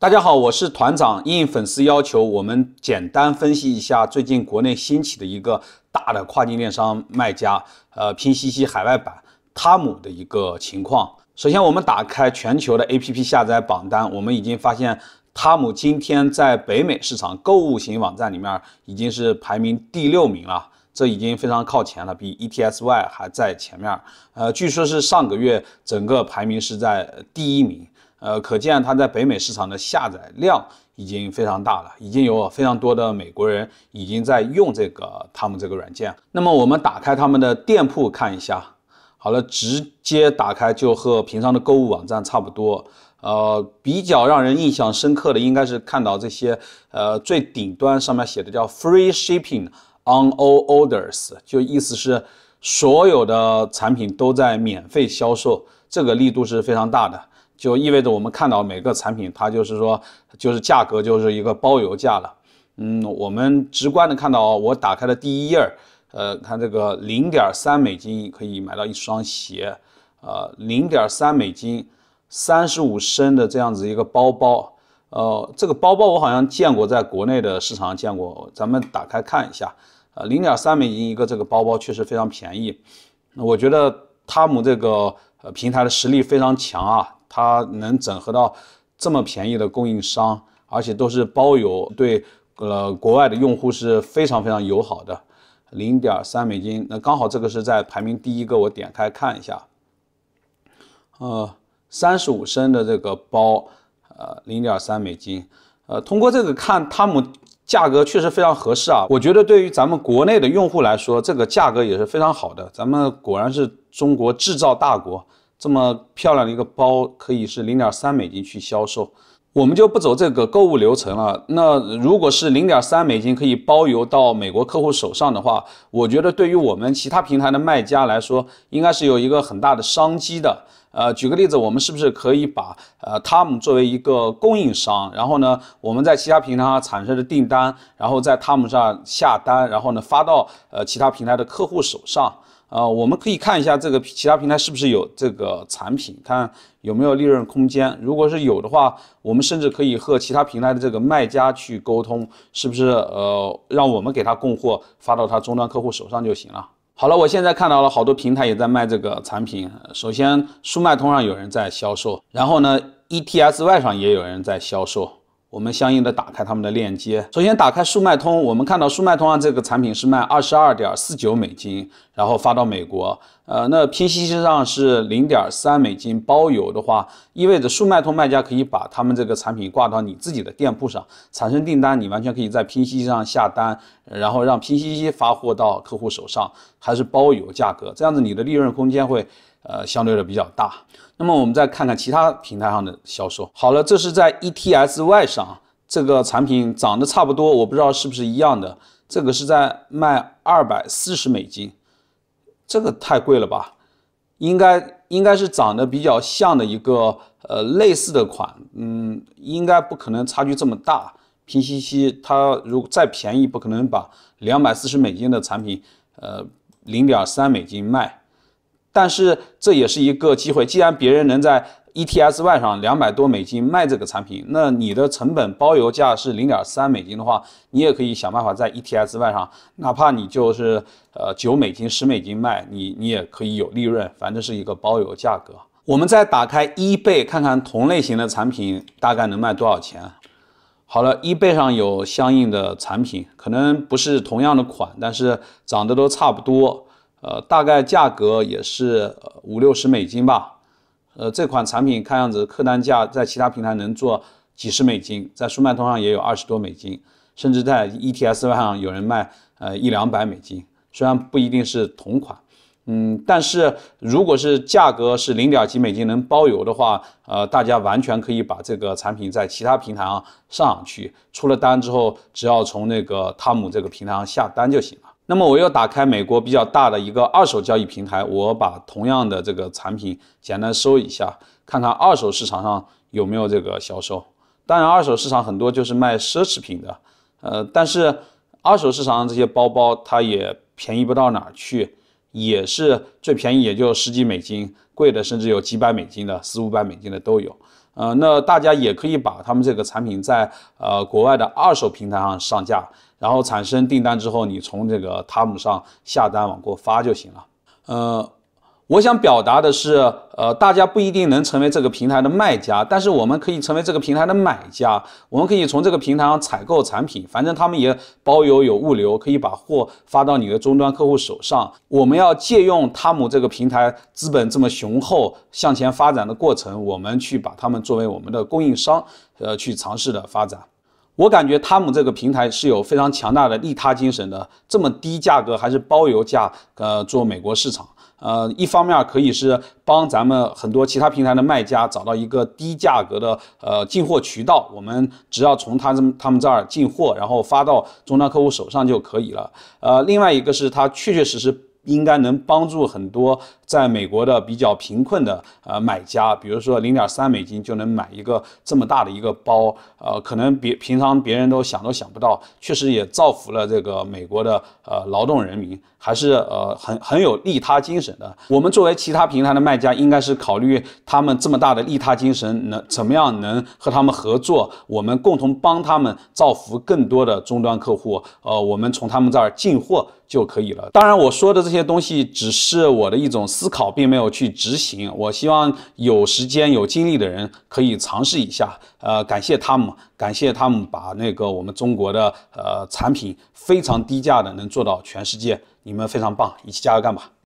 大家好，我是团长。应粉丝要求，我们简单分析一下最近国内兴起的一个大的跨境电商卖家，呃，拼夕夕海外版汤姆的一个情况。首先，我们打开全球的 APP 下载榜单，我们已经发现汤姆今天在北美市场购物型网站里面已经是排名第六名了，这已经非常靠前了，比 E T S Y 还在前面。呃，据说是上个月整个排名是在第一名。呃，可见它在北美市场的下载量已经非常大了，已经有非常多的美国人已经在用这个他们这个软件。那么我们打开他们的店铺看一下，好了，直接打开就和平常的购物网站差不多。呃，比较让人印象深刻的应该是看到这些呃最顶端上面写的叫 Free Shipping on All Orders，就意思是所有的产品都在免费销售，这个力度是非常大的。就意味着我们看到每个产品，它就是说，就是价格就是一个包邮价了。嗯，我们直观的看到我打开的第一页儿，呃，看这个零点三美金可以买到一双鞋，呃，零点三美金，三十五升的这样子一个包包，呃，这个包包我好像见过，在国内的市场上见过。咱们打开看一下，呃，零点三美金一个这个包包确实非常便宜。我觉得汤姆这个呃平台的实力非常强啊。它能整合到这么便宜的供应商，而且都是包邮，对，呃，国外的用户是非常非常友好的，零点三美金，那刚好这个是在排名第一个，我点开看一下，呃，三十五升的这个包，呃，零点三美金，呃，通过这个看他们价格确实非常合适啊，我觉得对于咱们国内的用户来说，这个价格也是非常好的，咱们果然是中国制造大国。这么漂亮的一个包，可以是零点三美金去销售，我们就不走这个购物流程了。那如果是零点三美金可以包邮到美国客户手上的话，我觉得对于我们其他平台的卖家来说，应该是有一个很大的商机的。呃，举个例子，我们是不是可以把呃他们作为一个供应商，然后呢，我们在其他平台上产生的订单，然后在他们上下单，然后呢发到呃其他平台的客户手上。呃，我们可以看一下这个其他平台是不是有这个产品，看有没有利润空间。如果是有的话，我们甚至可以和其他平台的这个卖家去沟通，是不是呃，让我们给他供货，发到他终端客户手上就行了。好了，我现在看到了好多平台也在卖这个产品。首先，速卖通上有人在销售，然后呢，E T S Y 上也有人在销售。我们相应的打开他们的链接，首先打开速卖通，我们看到速卖通上这个产品是卖二十二点四九美金，然后发到美国，呃，那拼夕夕上是零点三美金包邮的话，意味着速卖通卖家可以把他们这个产品挂到你自己的店铺上，产生订单，你完全可以在拼夕夕上下单，然后让拼夕夕发货到客户手上，还是包邮价格，这样子你的利润空间会。呃，相对的比较大。那么我们再看看其他平台上的销售。好了，这是在 E T S y 上，这个产品长得差不多，我不知道是不是一样的。这个是在卖二百四十美金，这个太贵了吧？应该应该是长得比较像的一个呃类似的款，嗯，应该不可能差距这么大。拼夕夕它如果再便宜，不可能把两百四十美金的产品，呃，零点三美金卖。但是这也是一个机会，既然别人能在 ETSY 上两百多美金卖这个产品，那你的成本包邮价是零点三美金的话，你也可以想办法在 ETSY 上，哪怕你就是呃九美金、十美金卖，你你也可以有利润，反正是一个包邮价格。我们再打开一倍，看看同类型的产品大概能卖多少钱。好了，一倍上有相应的产品，可能不是同样的款，但是长得都差不多。呃，大概价格也是五六十美金吧。呃，这款产品看样子客单价在其他平台能做几十美金，在速卖通上也有二十多美金，甚至在 E T S 上有人卖呃一两百美金，虽然不一定是同款，嗯，但是如果是价格是零点几美金能包邮的话，呃，大家完全可以把这个产品在其他平台上上去出了单之后，只要从那个汤姆这个平台上下单就行了。那么我又打开美国比较大的一个二手交易平台，我把同样的这个产品简单搜一下，看看二手市场上有没有这个销售。当然，二手市场很多就是卖奢侈品的，呃，但是二手市场上这些包包它也便宜不到哪去，也是最便宜也就十几美金，贵的甚至有几百美金的，四五百美金的都有。呃，那大家也可以把他们这个产品在呃国外的二手平台上上架，然后产生订单之后，你从这个他们上下单往过发就行了。呃。我想表达的是，呃，大家不一定能成为这个平台的卖家，但是我们可以成为这个平台的买家，我们可以从这个平台上采购产品。反正他们也包邮有物流，可以把货发到你的终端客户手上。我们要借用汤姆这个平台资本这么雄厚向前发展的过程，我们去把他们作为我们的供应商，呃，去尝试的发展。我感觉他们这个平台是有非常强大的利他精神的，这么低价格还是包邮价，呃，做美国市场，呃，一方面可以是帮咱们很多其他平台的卖家找到一个低价格的呃进货渠道，我们只要从他这他们这儿进货，然后发到终端客户手上就可以了，呃，另外一个是他确确实实。应该能帮助很多在美国的比较贫困的呃买家，比如说零点三美金就能买一个这么大的一个包，呃，可能别平常别人都想都想不到，确实也造福了这个美国的呃劳动人民，还是呃很很有利他精神的。我们作为其他平台的卖家，应该是考虑他们这么大的利他精神，能怎么样能和他们合作，我们共同帮他们造福更多的终端客户，呃，我们从他们这儿进货。就可以了。当然，我说的这些东西只是我的一种思考，并没有去执行。我希望有时间、有精力的人可以尝试一下。呃，感谢他们，感谢他们把那个我们中国的呃产品非常低价的能做到全世界，你们非常棒，一起加油干吧！